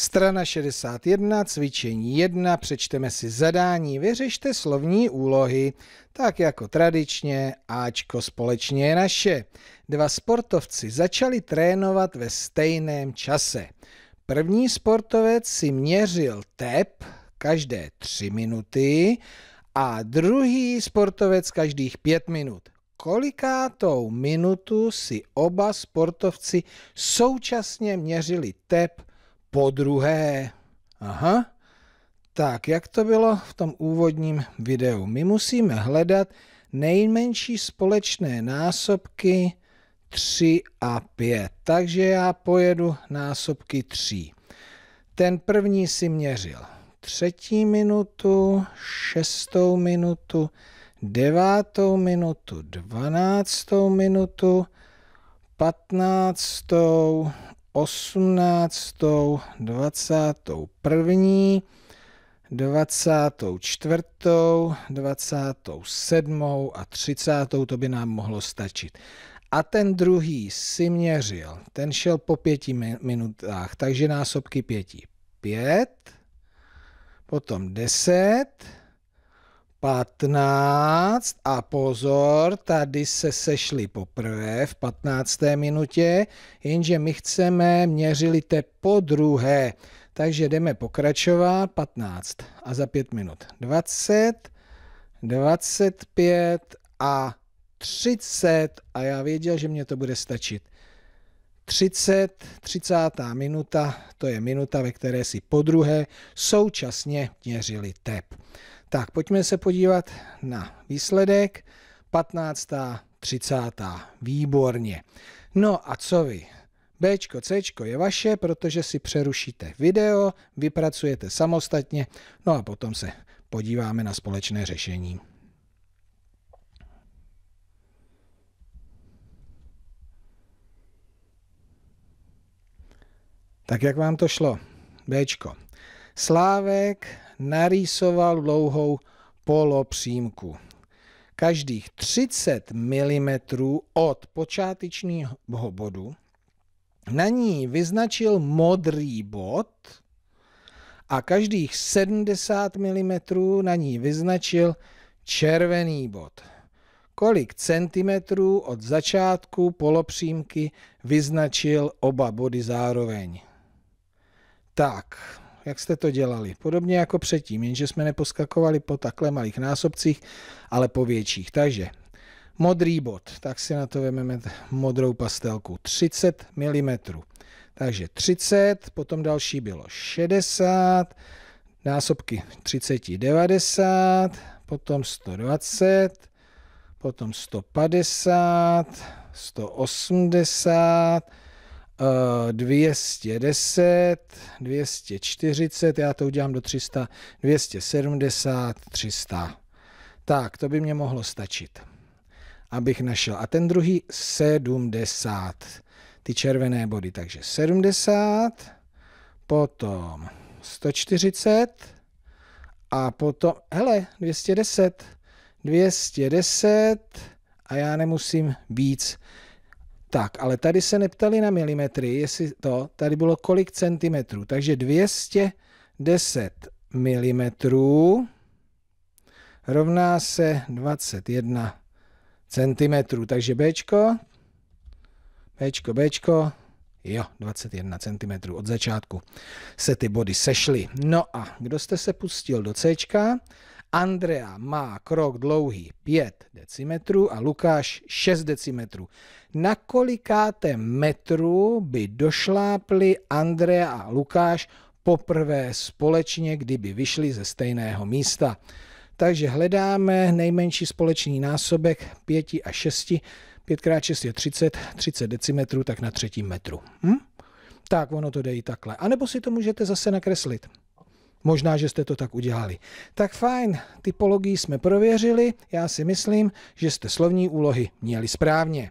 Strana 61, cvičení 1, přečteme si zadání, vyřešte slovní úlohy, tak jako tradičně, Ačko společně je naše. Dva sportovci začali trénovat ve stejném čase. První sportovec si měřil tep každé 3 minuty a druhý sportovec každých 5 minut kolikátou minutu si oba sportovci současně měřili tep po druhé. Aha, tak jak to bylo v tom úvodním videu? My musíme hledat nejmenší společné násobky 3 a 5. Takže já pojedu násobky 3. Ten první si měřil třetí minutu, šestou minutu, devátou minutu, dvanáctou minutu, patnáctou, 18., 21., 24., 27. a 30. to by nám mohlo stačit. A ten druhý si měřil, ten šel po pěti minutách, takže násobky pěti. Pět, potom deset, 15 a pozor, tady se sešli poprvé v 15. minutě, jenže my chceme te po druhé. Takže jdeme pokračovat 15 a za 5 minut 20, 25 a 30 a já věděl, že mě to bude stačit. 30, 30. minuta, to je minuta, ve které si po druhé současně měřili tep. Tak, pojďme se podívat na výsledek. 15. 30. Výborně. No a co vy? B, C je vaše, protože si přerušíte video, vypracujete samostatně, no a potom se podíváme na společné řešení. Tak jak vám to šlo? Bčko. Slávek narýsoval dlouhou polopřímku. Každých 30 mm od počátečního bodu na ní vyznačil modrý bod a každých 70 mm na ní vyznačil červený bod. Kolik centimetrů od začátku polopřímky vyznačil oba body zároveň? Tak, jak jste to dělali. Podobně jako předtím, jenže jsme neposkakovali po takhle malých násobcích, ale po větších. Takže modrý bod, tak si na to vezmeme modrou pastelku, 30 mm. Takže 30, potom další bylo 60, násobky 30, 90, potom 120, potom 150, 180, 210, eh, 240, já to udělám do 300, 270, 300. Tak, to by mě mohlo stačit, abych našel. A ten druhý 70, ty červené body, takže 70, potom 140 a potom, hele, 210, 210 a já nemusím víc. Tak, ale tady se neptali na milimetry, jestli to, tady bylo kolik centimetrů, takže 210 milimetrů rovná se 21 centimetrů, takže Bčko, Bčko, Bčko, jo, 21 centimetrů od začátku se ty body sešly. No a kdo jste se pustil do Cčka, Andrea má krok dlouhý 5 decimetrů a Lukáš 6 decimetrů. Na kolikáté metru by došlápli Andrea a Lukáš poprvé společně, kdyby vyšli ze stejného místa? Takže hledáme nejmenší společný násobek 5 a 6. 5x6 je 30, 30 decimetrů, tak na třetím metru. Hm? Tak ono to jde i takhle. A nebo si to můžete zase nakreslit. Možná, že jste to tak udělali. Tak fajn, typologii jsme prověřili, já si myslím, že jste slovní úlohy měli správně.